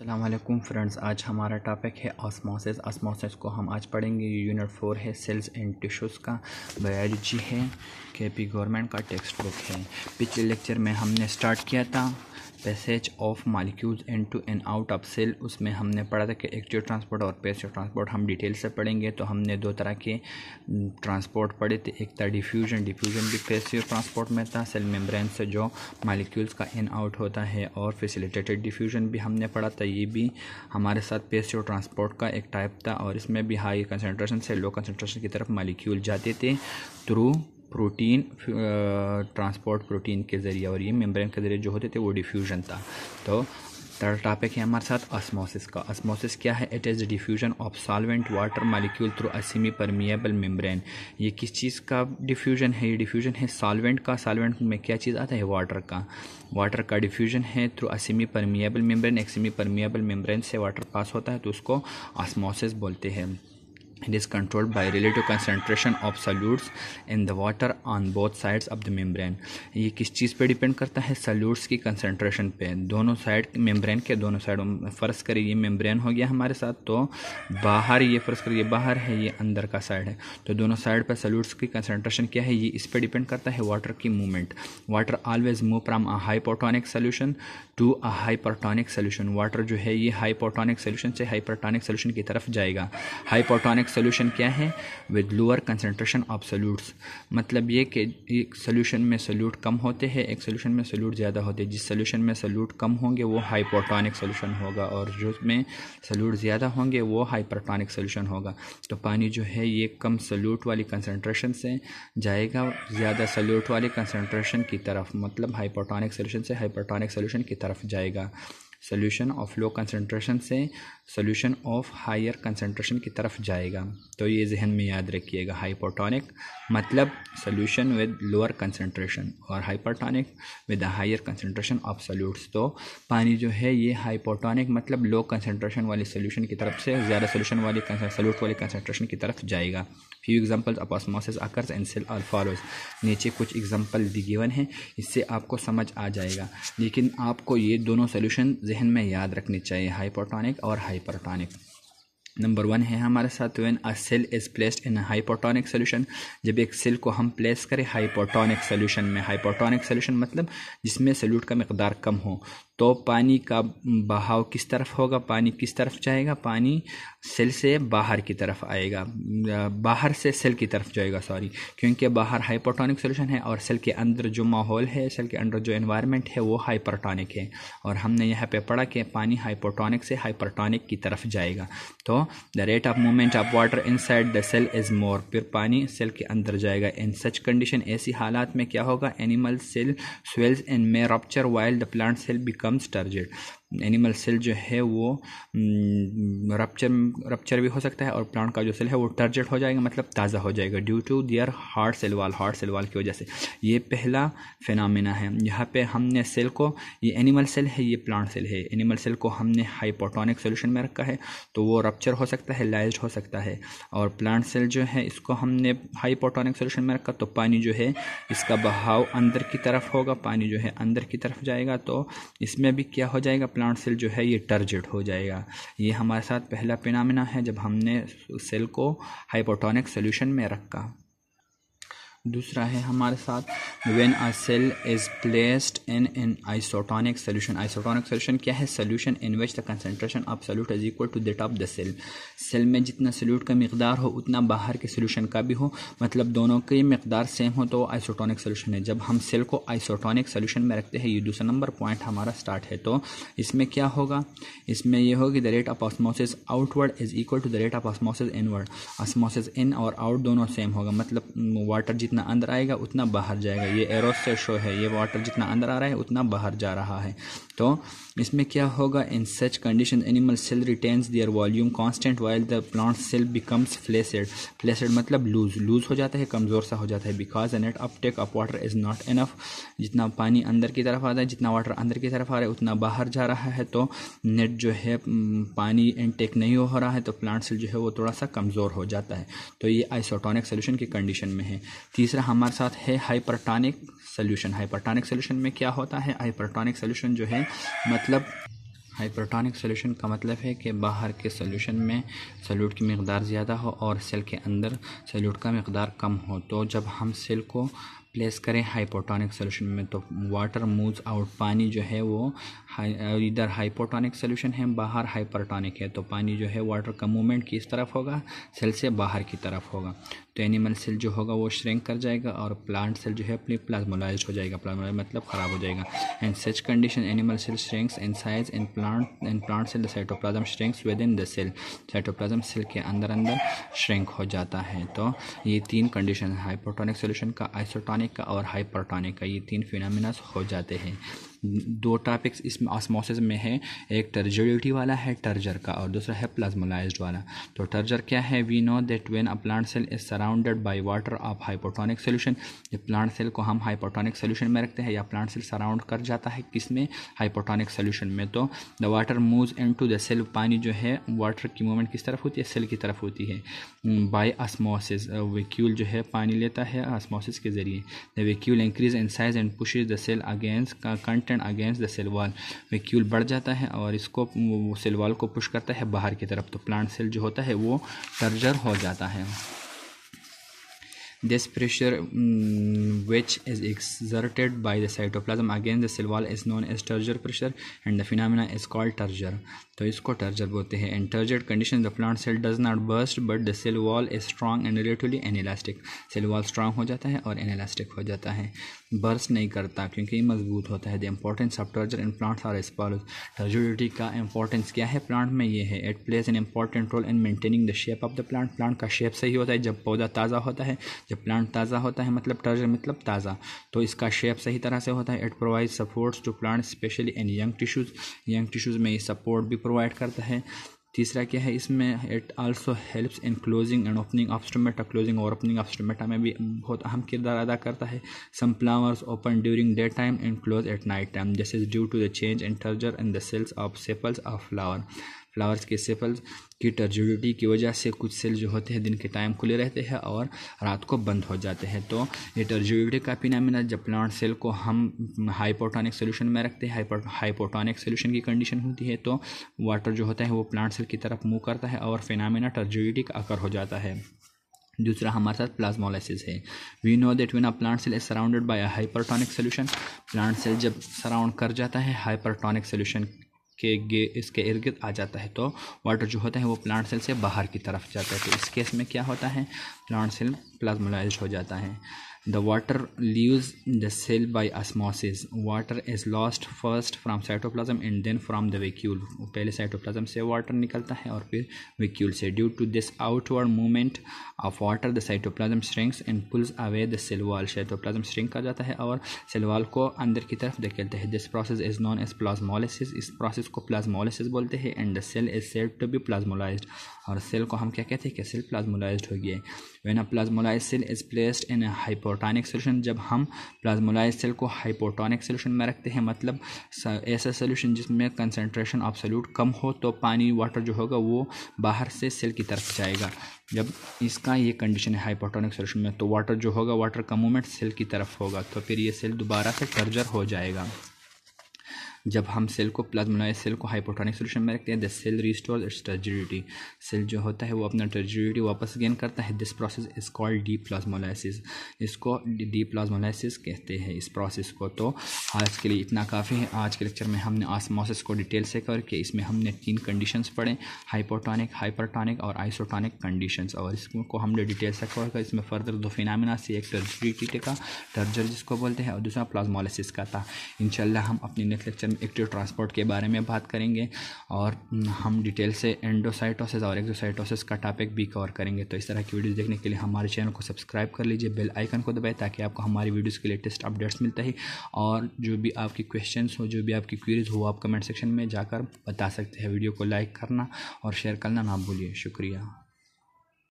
अल्लाम फ्रेंड्स आज हमारा टॉपिक है ऑस्मोसिस ऑस्मोसिस को हम आज पढ़ेंगे यूनिट फोर है सेल्स एंड टिश्यूज़ का बायोलॉजी है के पी गवर्नमेंट का टेक्स्ट बुक है पिछले लेक्चर में हमने स्टार्ट किया था passage of molecules into and out of cell उसमें हमने पढ़ा था कि एक्टिव ट्रांसपोर्ट और पैसिव ट्रांसपोर्ट हम डिटेल से पढ़ेंगे तो हमने दो तरह के ट्रांसपोर्ट पढ़े थे एक था डिफ्यूजन डिफ्यूजन भी पैसिव ट्रांसपोर्ट में था सेल मेम्ब्रेन से जो मालिक्यूल्स का इन आउट होता है और फैसिलिटेटेड डिफ्यूजन भी हमने पढ़ा था ये भी हमारे साथ पैसिव ट्रांसपोर्ट का एक टाइप था और इसमें भी हाई कंसनट्रेशन से लो कंसनट्रेशन की तरफ मालिक्यूल जाते थे थ्रू प्रोटीन ट्रांसपोर्ट प्रोटीन के ज़रिए और ये मेम्ब्रेन के ज़रिए जो होते थे वो डिफ्यूजन था तो थर्ड टॉपिक है हमारे साथ असमोसिस का असमोसिस क्या है it is diffusion of solvent water molecule through a semi permeable membrane ये किस चीज़ का डिफ्यूजन है ये डिफ्यूजन है सॉल्वेंट का सॉल्वेंट में क्या चीज़ आता है वाटर का वाटर का डिफ्यूजन है through a semi permeable membrane a semi permeable membrane से वाटर पास होता है तो उसको असमोसिस बोलते हैं It is controlled by relative concentration of solutes in the water on both sides of the membrane. ये किस चीज़ पे डिपेंड करता है सल्यूट्स की कंसनट्रेशन पे दोनों साइड मेम्ब्रेन के दोनों साइडों में फ़र्ज़ करिए ये मेम्ब्रेन हो गया हमारे साथ तो बाहर ये फ़र्ज़ करिए बाहर है ये अंदर का साइड है तो दोनों साइड पर सल्यूट्स की कंसनट्रेशन क्या है ये इस पर डिपेंड करता है वाटर की movement water always move from a hypotonic solution to a hypertonic solution water जो है ये पोटोनिक सोल्यूशन से पोटोनिक सोल्यूशन की तरफ जाएगा हाइपोटोनिक सोल्यूशन क्या है with lower concentration of solutes मतलब ये कि एक सोल्यूशन में सोल्यूट कम होते हैं एक सोल्यूशन में सोल्यूट ज़्यादा होते हैं जिस सोल्यूशन में सोल्यूट कम होंगे वो हाइपोटॉनिक सोल्यूशन होगा और जो में सोल्यूट ज़्यादा होंगे वो हाइपरटॉनिक सोल्यूशन होगा तो पानी जो है ये कम सोल्यूट वाली कंसनट्रेशन से जाएगा ज़्यादा सोल्यूट वाली कंसनट्रेशन की तरफ मतलब हाइपोटॉनिक सोल्यूशन से हाइपरटॉनिक सोल्यूशन की तरफ जाएगा सोल्यूशन ऑफ लो कंसनट्रेशन से सोल्यूशन ऑफ हायर कंसनट्रेशन की तरफ जाएगा तो ये जहन में याद रखिएगा हाइपोटोनिक मतलब सोल्यूशन विद लोअर कंसनट्रेशन और hypotonic with higher concentration of solutes तो पानी जो है ये हाइपोटोनिक मतलब लो कंसनट्रेशन वाले सोल्यूशन की तरफ से ज़्यादा सोल्यूशन वाली सोल्यूट वाली कंसनट्रेशन की तरफ जाएगा few examples of osmosis occurs and cell are follows नीचे कुछ एग्जाम्पल भी गिवन है इससे आपको समझ आ जाएगा लेकिन आपको ये दोनों सोल्यूशन जहन में याद रखने चाहिए हाइपोटोनिक और हाइपरटोनिक नंबर वन है हमारे साथ when a cell is placed in hypotonic solution जब एक सेल को हम प्लेस करें हाइपोटोनिक सोल्यूशन में हाइपोटोनिक सोल्यूशन मतलब जिसमें सल्यूट का मकदार कम हो तो पानी का बहाव किस तरफ होगा पानी किस तरफ जाएगा पानी सेल से बाहर की तरफ आएगा बाहर से सेल की तरफ जाएगा सॉरी क्योंकि बाहर हाइपोटोनिक सोल्यूशन है और सेल के अंदर जो माहौल है सेल के अंदर जो एनवायरनमेंट है वो हाइपरटोनिक है और हमने यहाँ पे पढ़ा कि पानी हाइपोटोनिक से हाइपरटोनिक की तरफ जाएगा तो the rate of movement of water in the cell is more फिर पानी सेल के अंदर जाएगा इन सच कंडीशन ऐसी हालात में क्या होगा animal cell swells and may rupture while the plant cell बिक becomes turgid एनिमल सेल जो है वो रप्चर हम्म, रप्चर भी हो सकता है और प्लांट का जो सेल है वो टर्जेट हो जाएगा मतलब ताज़ा हो जाएगा due to their hard cell wall hard cell wall की वजह से ये पहला फेनामिना है यहाँ पे हमने सेल को ये एनिमल सेल है ये प्लांट सेल है एनिमल सेल को हमने हाइपोटोनिक सोल्यूशन में रखा है तो वो रप्चर हो सकता है लाइज हो सकता है और प्लांट सेल जो है इसको हमने हाइपोटोनिक सोल्यूशन में रखा तो पानी जो है इसका बहाव अंदर की तरफ होगा पानी जो है अंदर की तरफ जाएगा तो इसमें भी क्या हो जाएगा प्लांट सेल जो है ये टर्जिड हो जाएगा ये हमारे साथ पहला पिनामिना है जब हमने सेल को हाइपोटोनिक सोल्यूशन में रखा दूसरा है हमारे साथ when a cell is placed in an isotonic solution isotonic solution क्या है solution in which the concentration of solute is equal to that of the cell cell में जितना सोल्यूट का मकदार हो उतना बाहर के सोल्यूशन का भी हो मतलब दोनों की मकदार सेम हो तो आइसोटॉनिक सोल्यूशन है जब हम सेल को आइसोटॉनिक सोल्यूशन में रखते हैं ये दूसरा नंबर पॉइंट हमारा स्टार्ट है तो इसमें क्या होगा इसमें यह होगी the rate of osmosis outward is equal to the rate of osmosis inward osmosis in और आउट दोनों सेम होगा मतलब वाटर जितना जितना अंदर आएगा उतना बाहर जाएगा ये एरोस से शो है ये वाटर जितना अंदर आ रहा है उतना बाहर जा रहा है तो इसमें क्या होगा in such condition animal cell retains their volume constant while the plant cell becomes flaccid flaccid मतलब लूज लूज हो जाता है कमज़ोर सा हो जाता है because net uptake of water is not enough जितना पानी अंदर की तरफ आता है जितना वाटर अंदर की तरफ आ रहा है उतना बाहर जा रहा है तो नेट जो है पानी इनटेक नहीं हो रहा है तो प्लांट सेल जो है वो थोड़ा सा कमज़ोर हो जाता है तो ये आइसोटोनिक सोल्यूशन की कंडीशन में है तीसरा हमारे साथ है हाइपरटॉनिक सोल्यूशन हाइपरटॉनिक सोल्यूशन में क्या होता है हाइपरटॉनिक सोल्यूशन जो है हैं मतलब हाइपरटॉनिक सॉल्यूशन का मतलब है कि बाहर के सोल्यूशन में सल्यूट की मकदार ज़्यादा हो और सेल के अंदर सल्यूट का मकदार कम हो तो जब हम सेल को प्लेस करें हाइपोटोनिक सोल्यूशन में तो वाटर मूव्स आउट पानी जो है वो हाई इधर हाइपोटोनिक सोल्यूशन है बाहर हाइपरटोनिक है तो पानी जो है वाटर का मूवमेंट किस तरफ होगा सेल से बाहर की तरफ होगा तो एनिमल सेल जो होगा वो श्रिंक कर जाएगा और प्लांट सेल जो है अपनी प्लाज्मोलाइज हो जाएगा प्लाज्मोलाइज मतलब ख़राब हो जाएगा and such condition animal cell shrinks in size and plant in plant cell cytoplasm shrinks within the cell cytoplasm cell के अंदर अंदर श्रिंक हो जाता है तो ये तीन कंडीशन हाइपोटोनिक सोल्यूशन का आइसोटोनिक टॉनिक का और हाइपर टॉनिक का ये तीन फिनामिनास हो जाते हैं दो टॉपिक्स इस आसमोसिस में है एक टर्जोलिटी वाला है टर्जर का और दूसरा है प्लाज्मोलाइज वाला तो टर्जर क्या है we know that when a plant cell is surrounded by water of hypotonic solution ये प्लांट सेल को हम हाइपोटोनिक सोल्यूशन में रखते हैं या प्लांट सेल सराउंड कर जाता है किस में हाइपोटोनिक सोल्यूशन में तो the water move into the cell पानी जो है वाटर की मूवमेंट किस तरफ होती है सेल की तरफ होती है बाई आसमोसिस वेक्यूल जो है पानी लेता है आसमोसिस के जरिए the vacuole increase in size and push the cell against content reflected against the cell wall vacuole बढ़ जाता है और इसको सेल वॉल को पुश करता है बाहर की तरफ तो प्लांट सेल जो होता है वो टर्जर हो जाता है This pressure um, which is exerted by the cytoplasm against the cell wall is known as turgor pressure and the phenomena is called turgor. तो इसको टर्जर बोलते हैं and turgid condition the plant cell does not burst but the cell wall is strong and relatively inelastic cell wall strong हो जाता है और एनलास्टिक हो जाता है बर्स्ट नहीं करता क्योंकि ये मजबूत होता है the importance of turgor in plants are स्पॉल टर्जोडिटी का इंपॉर्टेंस क्या है प्लांट में ये है it plays an important role in maintaining the shape of the plant plant का शेप सही होता है जब पौधा ताज़ा होता है जब प्लांट ताज़ा होता है मतलब टर्जर मतलब ताज़ा तो इसका शेप सही तरह से होता है it provide supports to plant specially in young tissues young tissues में ये सपोर्ट भी प्रोवाइड करता है तीसरा क्या है इसमें it also helps in closing and opening of stomata closing और ओपनिंग ऑफ स्टोमेटा में भी बहुत अहम किरदार अदा करता है some flowers open during day time and close at night time this is due to the change in turgor in the cells of sepals of flower flowers के सेपल की टर्जिडिटी की वजह से कुछ सेल जो होते हैं दिन के टाइम खुले रहते हैं और रात को बंद हो जाते हैं तो ये टर्जिडिटी का फिनामिना जब प्लांट सेल को हम हाइपोटोनिक सोल्यूशन में रखते हैं हाइपोटोनिक सोल्यूशन की कंडीशन होती है तो वाटर जो होता है वो प्लांट सेल की तरफ मूव करता है और फिनामिना टर्जिडिटी का आकर हो जाता है दूसरा हमारे साथ प्लाज्मोलाइसिस है we know that when a plant cell is surrounded by a hypertonic solution plant cell जब सराउंड कर जाता है हाइपरटोनिक सोल्यूशन के इसके इर्द गिर्द आ जाता है तो वाटर जो होता है वो प्लांट सेल से बाहर की तरफ जाता है तो इस केस में क्या होता है प्लांट सेल प्लाज्मोलाइज हो जाता है The water leaves the cell by osmosis. Water is lost first from cytoplasm and then from the vacuole. पहले cytoplasm से water निकलता है और फिर vacuole से. Due to this outward movement of water, the cytoplasm shrinks and pulls away the cell wall. Cytoplasm shrink कर जाता है और cell wall को अंदर की तरफ धकेलता है. This process is known as plasmolysis. इस process को plasmolysis बोलते हैं and the cell is said to be plasmolysed. और cell को हम क्या कहते हैं कि cell plasmolysed हो गया है. When a plasmolysed cell is placed in a hyper hypotonic solution जब हम प्लाज्मोलाइज सेल को हाइपोटोनिक सोल्यूशन में रखते हैं मतलब ऐसा सोल्यूशन जिसमें कंसनट्रेशन ऑफ सोल्यूट कम हो तो पानी वाटर जो होगा वो बाहर से सेल की तरफ जाएगा जब इसका ये कंडीशन है हाइपोटोनिक सोल्यूशन में तो वाटर जो होगा वाटर का मूवमेंट सेल की तरफ होगा तो फिर ये सेल दोबारा से कर्जर हो जाएगा जब हम सेल को प्लाज्मोनाइज सेल को हाइपोटोनिक सोल्यूशन में रखते हैं the cell restore its turgidity cell जो होता है वो अपना टर्जिडिटी वापस गेन करता है this process is called deplasmolysis इसको डी प्लाज्मोलाइसिस कहते हैं इस प्रोसेस को तो आज के लिए इतना काफ़ी है आज के लेक्चर में हमने आसमोसिस को डिटेल से करके इसमें हमने तीन कंडीशंस पढ़े हाइपोटोनिक हाइपरटोनिक और आइसोटोनिक कंडीशंस और इसको हमने डिटेल से कवर कर इसमें फर्दर दो फिनामिना से एक टर्जिडिटी का टर्जर जिसको बोलते हैं और दूसरा प्लाज्मोलाइसिस का था इनशाला हम अपने नेक्स्ट लेक्चर एक्टिव ट्रांसपोर्ट के बारे में बात करेंगे और हम डिटेल से एंडोसाइटोसिस और एक्जोसाइटोसिस का टॉपिक भी कवर करेंगे तो इस तरह की वीडियोस देखने के लिए हमारे चैनल को सब्सक्राइब कर लीजिए बेल आइकन को दबाएं ताकि आपको हमारी वीडियोज़ के लेटेस्ट अपडेट्स मिलता है और जो भी आपकी क्वेश्चन हो जो भी आपकी क्वेरीज हो आप कमेंट सेक्शन में जाकर बता सकते हैं वीडियो को लाइक करना और शेयर करना ना भूलिए शुक्रिया